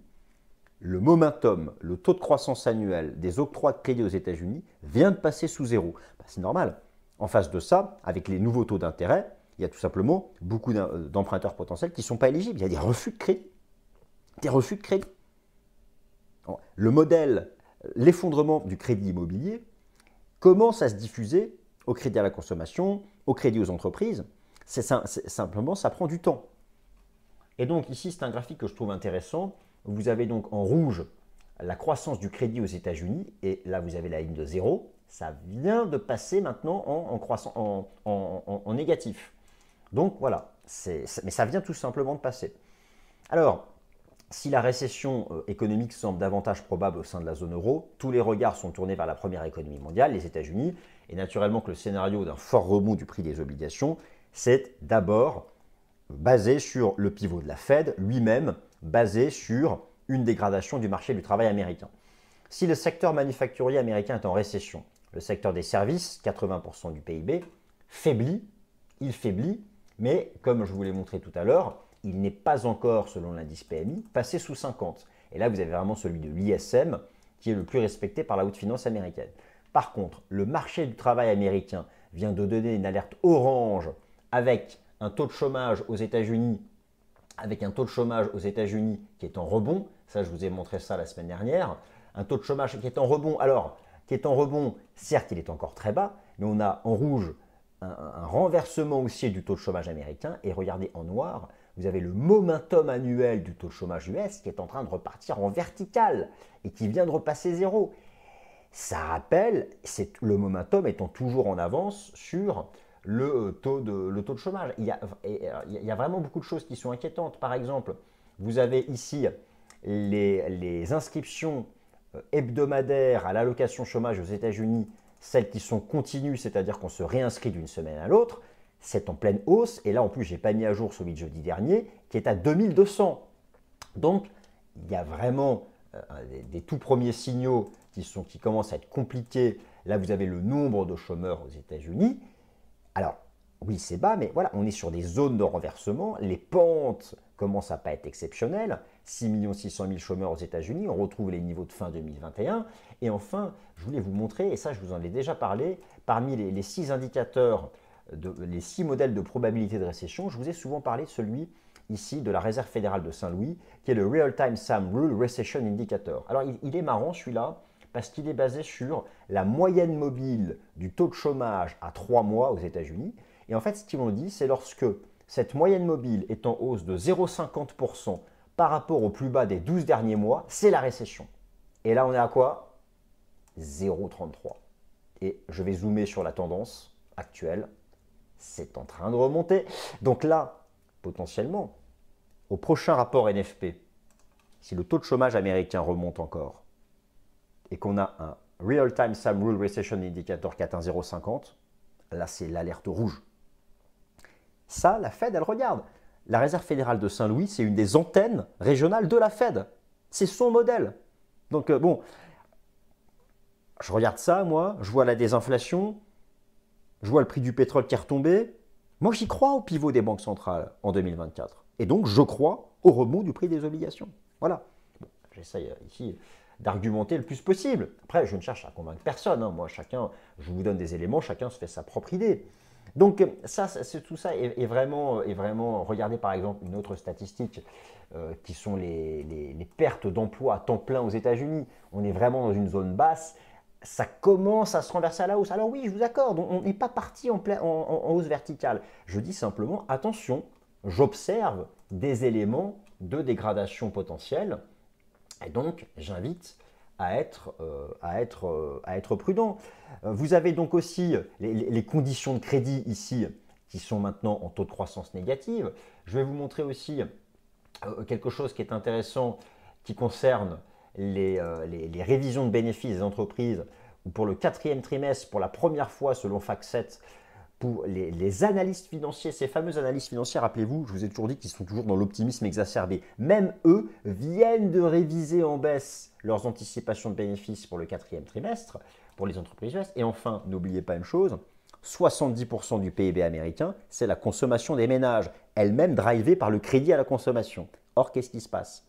le momentum, le taux de croissance annuel des octrois de crédit aux États-Unis vient de passer sous zéro. Bah, c'est normal. En face de ça, avec les nouveaux taux d'intérêt, il y a tout simplement beaucoup euh, d'emprunteurs potentiels qui ne sont pas éligibles. Il y a des refus de crédit. Des refus de crédit. Le modèle, euh, l'effondrement du crédit immobilier commence à se diffuser au crédit à la consommation, au crédit aux entreprises. C'est simplement, ça prend du temps. Et donc ici, c'est un graphique que je trouve intéressant vous avez donc en rouge la croissance du crédit aux États-Unis, et là vous avez la ligne de zéro, ça vient de passer maintenant en, en, négatif. Donc voilà, mais ça vient tout simplement de passer. Alors, si la récession euh, économique semble davantage probable au sein de la zone euro, tous les regards sont tournés vers la première économie mondiale, les États-Unis, et naturellement que le scénario d'un fort rebond du prix des obligations, c'est d'abord basé sur le pivot de la Fed lui-même basé sur une dégradation du marché du travail américain. Si le secteur manufacturier américain est en récession, le secteur des services, 80% du PIB, faiblit, il faiblit, mais comme je vous l'ai montré tout à l'heure, il n'est pas encore, selon l'indice PMI, passé sous 50. Et là, vous avez vraiment celui de l'ISM, qui est le plus respecté par la haute finance américaine. Par contre, le marché du travail américain vient de donner une alerte orange avec un taux de chômage aux États-Unis avec un taux de chômage aux États-Unis qui est en rebond. Ça, je vous ai montré ça la semaine dernière. Un taux de chômage qui est en rebond. Alors, qui est en rebond, certes, il est encore très bas, mais on a en rouge un, renversement aussi du taux de chômage américain. Et regardez en noir, vous avez le momentum annuel du taux de chômage US qui est en train de repartir en vertical et qui vient de repasser zéro. Ça rappelle, le momentum étant toujours en avance sur le euh, taux de, le taux de chômage. Euh, il y, a, il y, a, vraiment beaucoup de choses qui sont inquiétantes. Par exemple, vous avez ici les, les inscriptions euh, hebdomadaires à l'allocation chômage aux États-Unis, celles qui sont continues, c'est-à-dire qu'on se réinscrit d'une semaine à l'autre. C'est en pleine hausse. Et là, en plus, j'ai pas mis à jour celui de jeudi dernier, qui est à 2200. Donc, il y a vraiment des, tout premiers signaux qui, sont, qui commencent à être compliqués. Là, vous avez le nombre de chômeurs aux États-Unis. Alors, oui, c'est bas, mais voilà, on est sur des zones de renversement. Les pentes commencent à pas être exceptionnelles. 6 600 000 chômeurs aux États-Unis, on retrouve les niveaux de fin 2021. Et enfin, je voulais vous montrer, et ça je vous en ai déjà parlé, parmi les, six indicateurs, de, les six modèles de probabilité de récession, je vous ai souvent parlé de celui ici de la Réserve fédérale de Saint-Louis, qui est le Real Time SAM Rule Recession Indicator. Alors il, il est marrant celui-là, parce qu'il est basé sur la moyenne mobile du taux de chômage à 3 mois aux États-Unis. Et en fait, ce qu'ils ont dit, c'est lorsque cette moyenne mobile est en hausse de 0,50% par rapport au plus bas des 12 derniers mois, c'est la récession. Et là, on est à quoi 0,33. Et je vais zoomer sur la tendance actuelle. C'est en train de remonter. Donc là, potentiellement, au prochain rapport NFP, si le taux de chômage américain remonte encore, et qu'on a un Real-Time SAM Rule Recession Indicator qui là c'est l'alerte rouge. Ça, la Fed, elle regarde. La Réserve fédérale de Saint-Louis, c'est une des antennes régionales de la Fed. C'est son modèle. Donc euh, bon, je regarde ça, moi, je vois la désinflation, je vois le prix du pétrole qui est retombé. Moi, j'y crois au pivot des banques centrales en 2024. Et donc, je crois au rebond du prix des obligations. Voilà. J'essaye euh, ici d'argumenter le plus possible. Après, je ne cherche à convaincre personne. Hein. Moi, chacun, je vous donne des éléments, chacun se fait sa propre idée. Donc, ça, tout ça est, vraiment, est, vraiment, Regardez par exemple une autre statistique euh, qui sont les, pertes d'emplois à temps plein aux États-Unis. On est vraiment dans une zone basse. Ça commence à se renverser à la hausse. Alors, oui, je vous accorde, on n'est pas parti en hausse verticale. Je dis simplement, attention, j'observe des éléments de dégradation potentielle et donc, j'invite à être, euh, euh, prudent. Euh, vous avez donc aussi les, conditions de crédit ici qui sont maintenant en taux de croissance négative. Je vais vous montrer aussi quelque chose qui est intéressant qui concerne les, révisions de bénéfices des entreprises pour le quatrième trimestre, pour la première fois selon FAC7, les, analystes financiers, ces fameux analystes financiers, rappelez-vous, je vous ai toujours dit qu'ils sont toujours dans l'optimisme exacerbé. Même eux viennent de réviser en baisse leurs anticipations de bénéfices pour le quatrième trimestre, pour les entreprises US. Et enfin, n'oubliez pas une chose, 70% du PIB américain, c'est la consommation des ménages, elle-même drivée par le crédit à la consommation. Or, qu'est-ce qui se passe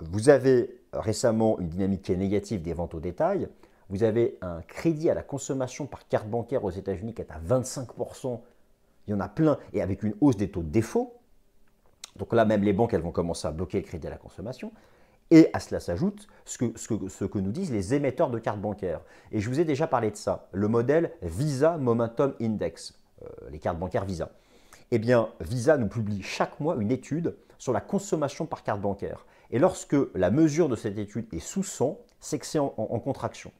Vous avez récemment une dynamique qui est négative des ventes au détail, vous avez un crédit à la consommation par carte bancaire aux États-Unis qui est à 25%. Il y en a plein. Et avec une hausse des taux de défaut. Donc là, même les banques, elles vont commencer à bloquer le crédit à la consommation. Et à cela s'ajoute ce que, nous disent les émetteurs de cartes bancaires. Et je vous ai déjà parlé de ça, le modèle Visa Momentum Index, euh, les cartes bancaires Visa. Eh bien, Visa nous publie chaque mois une étude sur la consommation par carte bancaire. Et lorsque la mesure de cette étude est sous 100, c'est que c'est en contraction.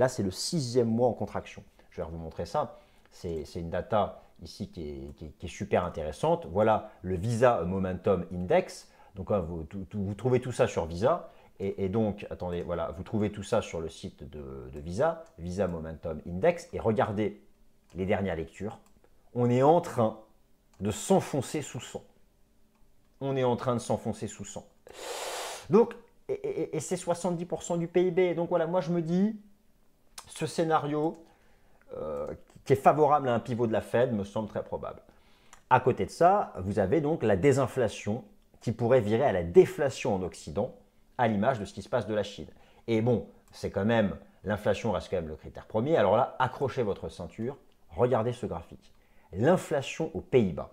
Là, c'est le sixième mois en contraction. Je vais vous montrer ça. C'est une data ici qui est, super intéressante. Voilà le Visa Momentum Index. Donc, hein, vous, trouvez tout ça sur Visa. Et, donc, attendez, voilà, vous trouvez tout ça sur le site de, Visa, Visa Momentum Index. Et regardez les dernières lectures. On est en train de s'enfoncer sous 100. On est en train de s'enfoncer sous 100. Donc, et, et c'est 70% du PIB. Donc voilà, moi je me dis, ce scénario euh, qui est favorable à un pivot de la Fed me semble très probable. À côté de ça, vous avez donc la désinflation qui pourrait virer à la déflation en Occident, à l'image de ce qui se passe de la Chine. Et bon, c'est quand même, l'inflation reste quand même le critère premier. Alors là, accrochez votre ceinture, regardez ce graphique. L'inflation aux Pays-Bas.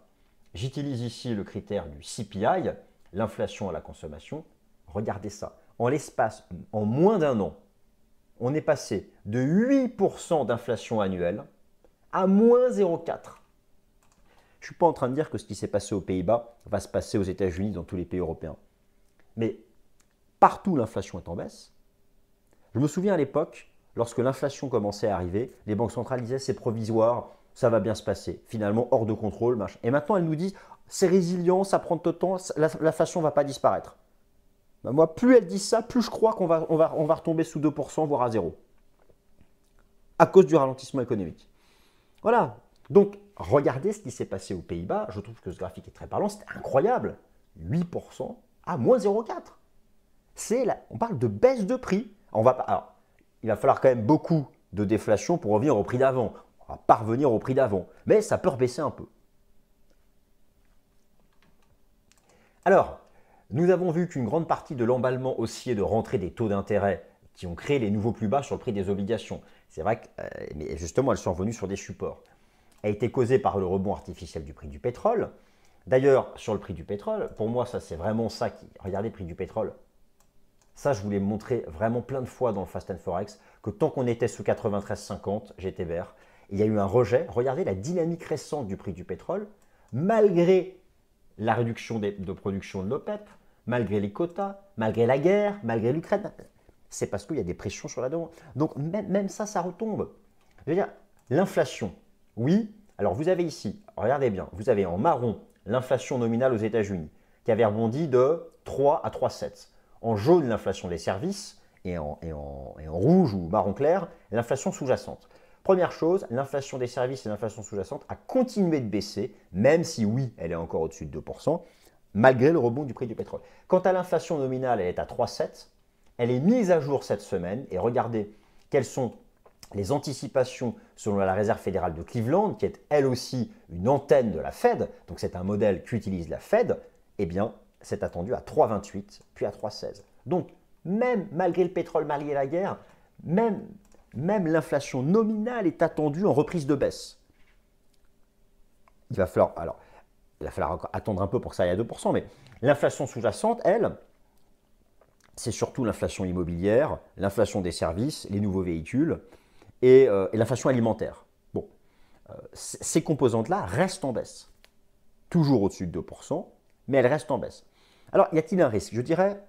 J'utilise ici le critère du CPI, l'inflation à la consommation. Regardez ça. En l'espace, en moins d'un an, on est passé de 8% d'inflation annuelle à moins 0,4%. Je ne suis pas en train de dire que ce qui s'est passé aux Pays-Bas va se passer aux États-Unis, dans tous les pays européens. Mais partout l'inflation est en baisse. Je me souviens à l'époque, lorsque l'inflation commençait à arriver, les banques centrales c'est provisoire, ça va bien se passer. Finalement, hors de contrôle, Et maintenant, elles nous disent c'est résilient, ça prend le temps, l'inflation ne va pas disparaître. Bah, moi, plus elle dit ça, plus je crois qu'on va, on va, on va retomber sous 2%, voire à zéro. À cause du ralentissement économique. Voilà. Donc, regardez ce qui s'est passé aux Pays-Bas. Je trouve que ce graphique est très parlant. C'est incroyable. 8% à moins 0,4. C'est On parle de baisse de prix. On va... il va falloir quand même beaucoup de déflation pour revenir au prix d'avant. On va parvenir au prix d'avant. Mais ça peut rebaisser un peu. Alors, nous avons vu qu'une grande partie de l'emballement haussier de rentrée des taux d'intérêt qui ont créé les nouveaux plus bas sur le prix des obligations, c'est vrai que euh, mais justement elles sont revenues sur des supports, a été causée par le rebond artificiel du prix du pétrole. D'ailleurs, sur le prix du pétrole, pour moi, ça c'est vraiment ça qui. Regardez le prix du pétrole. Ça, je vous l'ai vraiment plein de fois dans le Fast and Forex, que tant qu'on était sous 93,50, j'étais vert. Il y a eu un rejet. Regardez la dynamique récente du prix du pétrole, malgré la réduction de production de l'OPEP, malgré les quotas, malgré la guerre, malgré l'Ukraine, c'est parce qu'il y a des pressions sur la demande. Donc même, ça, ça retombe. Je veux dire, l'inflation, oui. Alors vous avez ici, regardez bien, vous avez en marron l'inflation nominale aux États-Unis, qui avait rebondi de 3 à 3,7. En jaune, l'inflation des services, et en rouge ou marron clair, l'inflation sous-jacente. Première chose, l'inflation des services et l'inflation sous-jacente a continué de baisser, même si oui, elle est encore au-dessus de 2%, malgré le rebond du prix du pétrole. Quant à l'inflation nominale, elle est à 3,7. Elle est mise à jour cette semaine. Et regardez quelles sont les anticipations selon la Réserve fédérale de Cleveland, qui est elle aussi une antenne de la Fed, donc c'est un modèle qu'utilise la Fed, eh bien, c'est attendu à 3,28, puis à 3,16. Donc, même malgré le pétrole, à la guerre, même, même l'inflation nominale est attendue en reprise de baisse. Il va falloir. Alors, il va falloir attendre un peu pour que ça aille à 2%, mais l'inflation sous-jacente, elle, c'est surtout l'inflation immobilière, l'inflation des services, les nouveaux véhicules et, euh, l'inflation alimentaire. Bon, euh, ces composantes-là restent en baisse, toujours au-dessus de 2%, mais elles restent en baisse. Alors, y a-t-il un risque Je dirais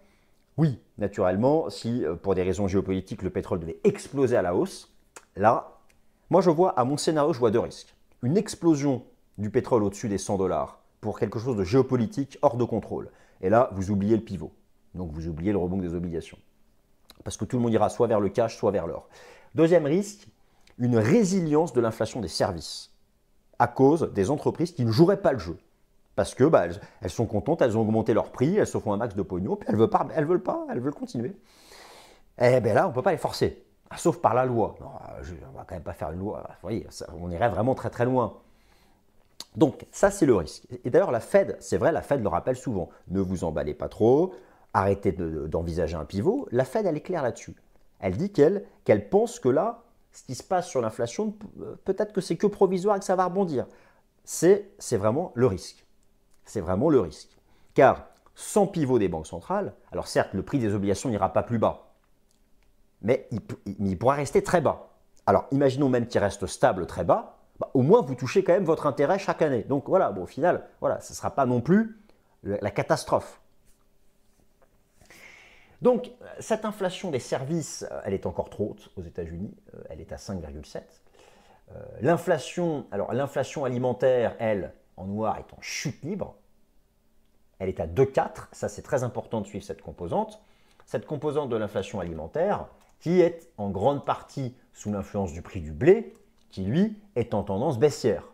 oui, naturellement, si euh, pour des raisons géopolitiques, le pétrole devait exploser à la hausse, là, moi je vois, à mon scénario, je vois deux risques. Une explosion du pétrole au-dessus des 100 dollars pour quelque chose de géopolitique hors de contrôle. Et là, vous oubliez le pivot. Donc vous oubliez le rebond des obligations. Parce que tout le monde ira soit vers le cash, soit vers l'or. Deuxième risque, une résilience de l'inflation des services à cause des entreprises qui ne joueraient pas le jeu. Parce que bah, elles, sont contentes, elles ont augmenté leurs prix, elles se font un max de pognon, puis elles veulent, pas, elles veulent pas, elles veulent continuer. Eh bien là, on ne peut pas les forcer, ah, sauf par la loi. on ne va quand même pas faire une loi. Vous voyez, on irait vraiment très très loin. Donc ça, c'est le risque. Et d'ailleurs, la Fed, c'est vrai, la Fed le rappelle souvent, ne vous emballez pas trop, arrêtez d'envisager un pivot. La Fed, elle est claire là-dessus. Elle dit qu'elle pense que là, ce qui se passe sur l'inflation, euh, peut-être que c'est que provisoire et que ça va rebondir. C'est vraiment le risque. C'est vraiment le risque. Car sans pivot des banques centrales, alors certes, le prix des obligations n'ira pas plus bas, mais il, il pourra rester très bas. Alors imaginons même qu'il reste stable très bas, bah, au moins vous touchez quand même votre intérêt chaque année. Donc voilà, au final, voilà, ce ne sera pas non plus la catastrophe. Donc euh, cette inflation des services, euh, elle est encore trop haute aux États-Unis, euh, elle est à 5,7. l'inflation, alors l'inflation alimentaire, elle, en noir, est en chute libre. Elle est à 2,4. Ça, c'est très important de suivre cette composante. Cette composante de l'inflation alimentaire, qui est en grande partie sous l'influence du prix du blé, qui lui est en tendance baissière.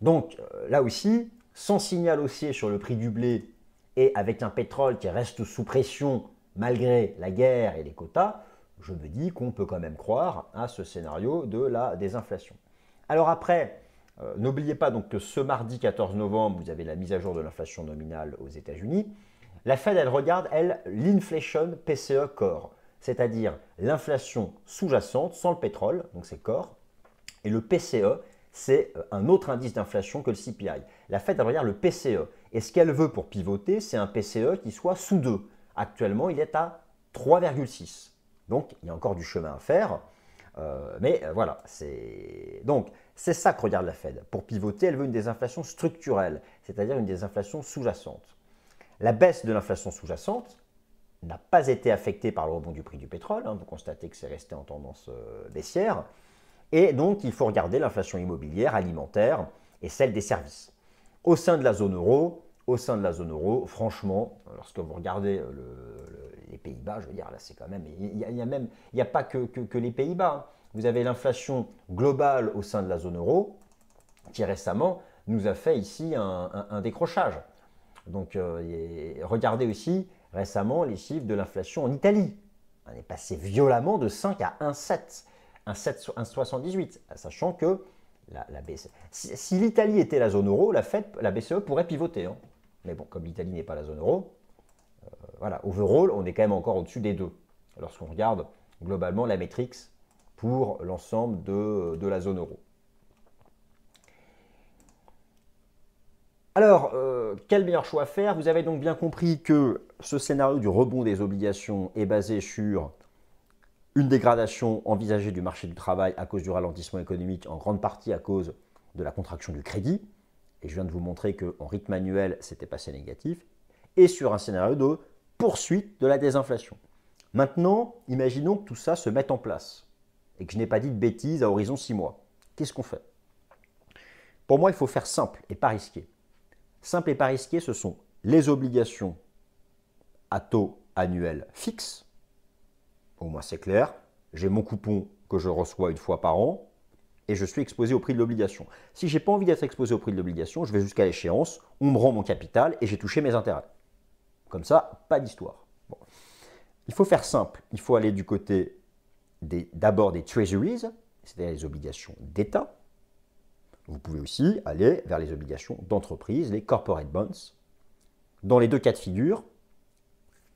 Donc euh, là aussi, sans signal haussier sur le prix du blé et avec un pétrole qui reste sous pression malgré la guerre et les quotas, je me dis qu'on peut quand même croire à ce scénario de la désinflation. Alors après, euh, n'oubliez pas donc que ce mardi 14 novembre, vous avez la mise à jour de l'inflation nominale aux États-Unis. La Fed, elle regarde, elle, l'inflation PCE core, c'est-à-dire l'inflation sous-jacente sans le pétrole, donc c'est core, et le PCE, c'est euh, un autre indice d'inflation que le CPI. La Fed regarde le PCE. Et ce qu'elle veut pour pivoter, c'est un PCE qui soit sous 2. Actuellement, il est à 3,6. Donc, il y a encore du chemin à faire. Euh, mais euh, voilà, c'est donc c'est ça que regarde la Fed. Pour pivoter, elle veut une désinflation structurelle, c'est-à-dire une désinflation sous-jacente. La baisse de l'inflation sous-jacente n'a pas été affectée par le rebond du prix du pétrole. Hein, vous constatez que c'est resté en tendance baissière. Et donc, il faut regarder l'inflation immobilière, alimentaire et celle des services. Au sein de la zone euro, au sein de la zone euro, franchement, lorsque vous regardez euh, les Pays-Bas, je veux dire, là, c'est quand même. Il n'y a, pas que, les Pays-Bas. Hein. Vous avez l'inflation globale au sein de la zone euro, qui récemment nous a fait ici un, décrochage. Donc, euh, regardez aussi récemment les chiffres de l'inflation en Italie. On est passé violemment de 5 à 1,7 un, 7, 78, sachant que la, si, l'Italie était la zone euro, la, la BCE pourrait pivoter. Hein. Mais bon, comme l'Italie n'est pas la zone euro, euh, voilà, overall, on est quand même encore au-dessus des deux. Lorsqu'on regarde globalement la métrique pour l'ensemble de, la zone euro. Alors, euh, quel meilleur choix faire Vous avez donc bien compris que ce scénario du rebond des obligations est basé sur une dégradation envisagée du marché du travail à cause du ralentissement économique, en grande partie à cause de la contraction du crédit. Et je viens de vous montrer qu'en rythme annuel, c'était passé négatif. Et sur un scénario de poursuite de la désinflation. Maintenant, imaginons que tout ça se mette en place et que je n'ai pas dit de bêtises à horizon 6 mois. Qu'est-ce qu'on fait Pour moi, il faut faire simple et pas risqué. Simple et pas risqué, ce sont les obligations à taux annuel fixe au moins c'est clair, j'ai mon coupon que je reçois une fois par an et je suis exposé au prix de l'obligation. Si je n'ai pas envie d'être exposé au prix de l'obligation, je vais jusqu'à l'échéance, on me rend mon capital et j'ai touché mes intérêts. Comme ça, pas d'histoire. Il faut faire simple, il faut aller du côté d'abord des, des treasuries, c'est-à-dire les obligations d'État. Vous pouvez aussi aller vers les obligations d'entreprise, les corporate bonds. Dans les deux cas de figure,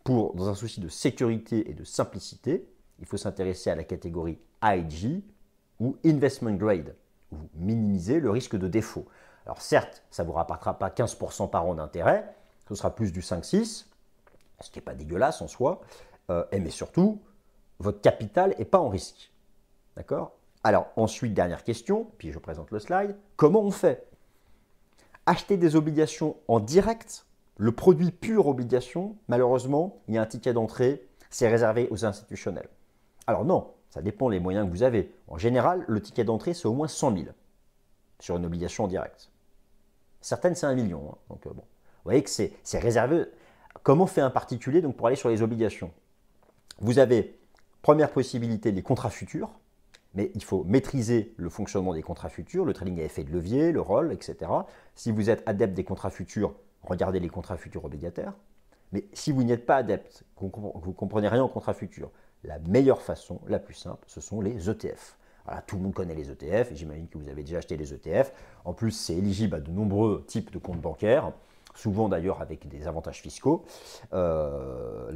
pour, dans un souci de sécurité et de simplicité, il faut s'intéresser à la catégorie IG ou Investment Grade, où vous minimisez le risque de défaut. Alors certes, ça ne vous rapportera pas 15% par an d'intérêt, ce sera plus du 5-6, ce qui n'est pas dégueulasse en soi, euh, mais surtout, votre capital n'est pas en risque. D'accord Alors ensuite, dernière question, puis je présente le slide, comment on fait Acheter des obligations en direct le produit pur obligation, malheureusement, il y a un ticket d'entrée, c'est réservé aux institutionnels. Alors non, ça dépend des moyens que vous avez. En général, le ticket d'entrée, c'est au moins 100 000 sur une obligation directe. Certaines, c'est 1 million. Hein. Donc, euh, bon. Vous voyez que c'est réservé. Comment fait un particulier donc, pour aller sur les obligations Vous avez, première possibilité, les contrats futurs. Mais il faut maîtriser le fonctionnement des contrats futurs, le trading à effet de levier, le rôle, etc. Si vous êtes adepte des contrats futurs, regardez les contrats futurs obligataires. Mais si vous n'êtes pas adepte, que vous ne comprenez rien aux contrats futurs, la meilleure façon, la plus simple, ce sont les ETF. tout le monde connaît les e ETF, j'imagine que vous avez déjà acheté les ETF. En plus, c'est éligible à de nombreux types de comptes bancaires, souvent d'ailleurs avec des avantages fiscaux. Euh,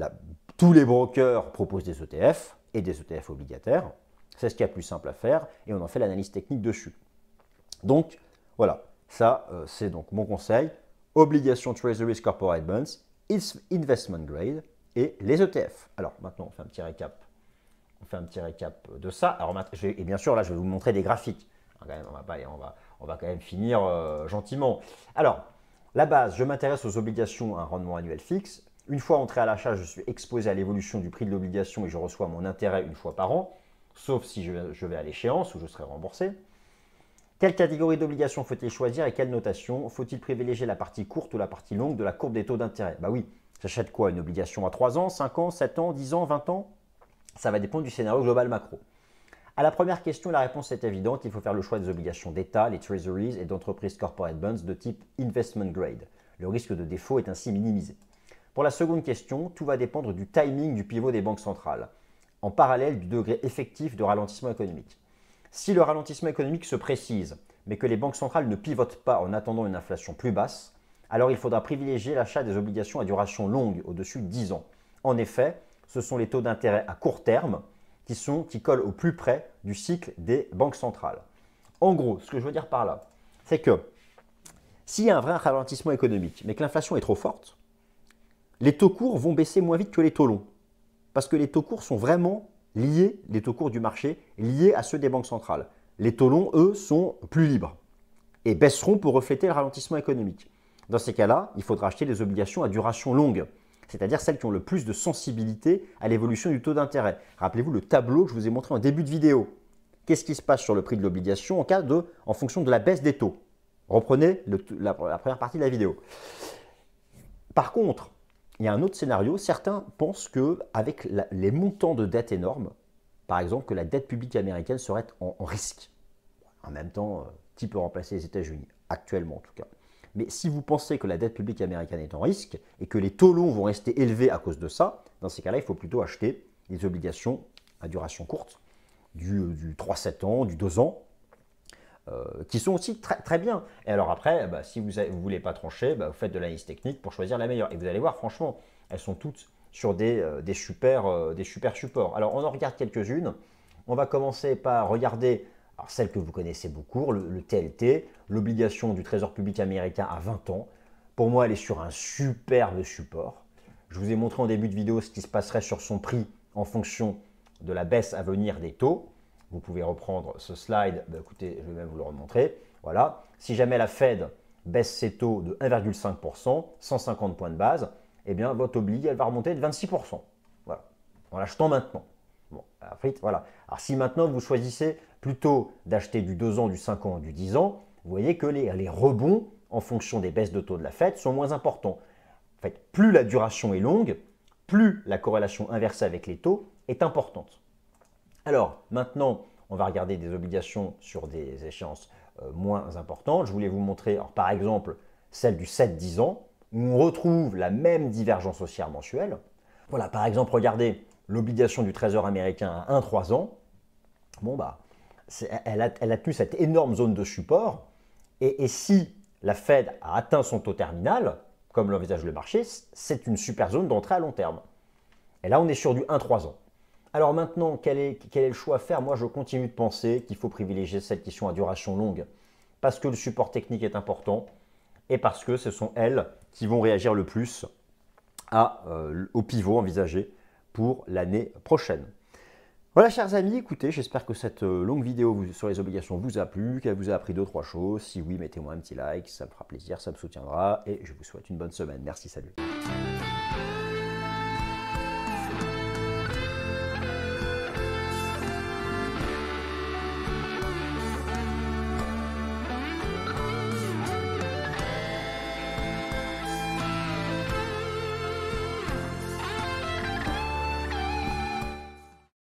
tous les brokers proposent des ETF et des ETF obligataires. C'est ce qu'il y a de plus simple à faire, et on en fait l'analyse technique dessus. Donc, voilà, ça, euh, c'est donc mon conseil obligations Treasuries Corporate Bonds, Investment Grade et les ETF. Alors maintenant, on fait un petit récap. On fait un petit récap de ça. et bien sûr, là, je vais vous montrer des graphiques. Hein, on, va on, va, on, va quand même finir euh, gentiment. Alors, la base, je m'intéresse aux obligations à un rendement annuel fixe. Une fois entré à l'achat, je suis exposé à l'évolution du prix de l'obligation et je reçois mon intérêt une fois par an, sauf si je vais à l'échéance où je serai remboursé. Quelle catégorie d'obligations faut-il choisir et quelle notation Faut-il privilégier la partie courte ou la partie longue de la courbe des taux d'intérêt Bah oui, s'achète quoi Une obligation à 3 ans, 5 ans, 7 ans, 10 ans, 20 ans Ça va dépendre du scénario global macro. À la première question, la réponse est évidente, il faut faire le choix des obligations d'État, les treasuries et d'entreprises corporate bonds de type investment grade. Le risque de défaut est ainsi minimisé. Pour la seconde question, tout va dépendre du timing du pivot des banques centrales, en parallèle du degré effectif de ralentissement économique. Si le ralentissement économique se précise, mais que les banques centrales ne pivotent pas en attendant une inflation plus basse, alors il faudra privilégier l'achat des obligations à duration longue, au-dessus de 10 ans. En effet, ce sont les taux d'intérêt à court terme qui, qui collent au plus près du cycle des banques centrales. En gros, ce que je veux dire par là, c'est que s'il y a un vrai ralentissement économique, mais que l'inflation est trop forte, les taux courts vont baisser moins vite que les taux longs. Parce que les taux courts sont vraiment liés, les taux courts du marché, liés à ceux des banques centrales. Les taux longs, eux, sont plus libres et baisseront pour refléter le ralentissement économique. Dans ces cas-là, il faudra acheter des obligations à duration longue, c'est-à-dire celles qui ont le plus de sensibilité à l'évolution du taux d'intérêt. Rappelez-vous le tableau que je vous ai montré en début de vidéo. Qu'est-ce qui se passe sur le prix de l'obligation en, cas de, en fonction de la baisse des taux Reprenez la première partie de la vidéo. Par contre, il y a un autre scénario. Certains pensent que avec les montants de dette énormes, par exemple, que la dette publique américaine serait en, risque. En même temps, qui euh, peut remplacer les États-Unis actuellement en tout cas. Mais si vous pensez que la dette publique américaine est en risque et que les taux longs vont rester élevés à cause de ça, dans ces cas-là, il faut plutôt acheter des obligations à duration courte, du, du 3-7 ans, du 2 ans, euh, qui sont aussi très, bien. Et alors après, eh ben, si vous ne voulez pas trancher, bah, vous faites de la l'analyse technique pour choisir la meilleure. Et vous allez voir, franchement, elles sont toutes sur des, euh, super, euh, des super supports. Alors on en regarde quelques-unes. On va commencer par regarder celle que vous connaissez beaucoup, le, le TLT, l'obligation du Trésor public américain à 20 ans. Pour moi, elle est sur un superbe support. Je vous ai montré en début de vidéo ce qui se passerait sur son prix en fonction de la baisse à venir des taux. Vous pouvez reprendre ce slide. Bah, écoutez, je vais même vous le remontrer. Voilà. Si jamais la Fed baisse ses taux de 1,5%, 150 points de base, eh bien, votre obligé, elle va remonter de 26%. Voilà. En l'achetant maintenant. Bon, après, voilà. Alors, si maintenant vous choisissez plutôt d'acheter du 2 ans, du 5 ans, du 10 ans, vous voyez que les rebonds en fonction des baisses de taux de la Fed sont moins importants. En fait, plus la duration est longue, plus la corrélation inversée avec les taux est importante. Alors maintenant, on va regarder des obligations sur des échéances euh, moins importantes. Je voulais vous montrer, par exemple, celle du 7-10 ans, où on retrouve la même divergence haussière mensuelle. Voilà, par exemple, regardez l'obligation du Trésor américain à 1-3 ans. Bon, bah, elle a, tenu cette énorme zone de support. Et, et si la Fed a atteint son taux terminal, comme l'envisage le marché, c'est une super zone d'entrée à long terme. Et là, on est sur du 1-3 ans. Alors maintenant, quel est, le choix à faire Moi, je continue de penser qu'il faut privilégier celles qui sont à duration longue, parce que le support technique est important, et parce que ce sont elles qui vont réagir le plus à, euh, au pivot envisagé pour l'année prochaine. Voilà, chers amis, écoutez, j'espère que cette euh, longue vidéo sur les obligations vous a plu, qu'elle vous a appris deux, trois choses. Si oui, mettez-moi un petit like, ça me fera plaisir, ça me soutiendra, et je vous souhaite une bonne semaine. Merci, salut.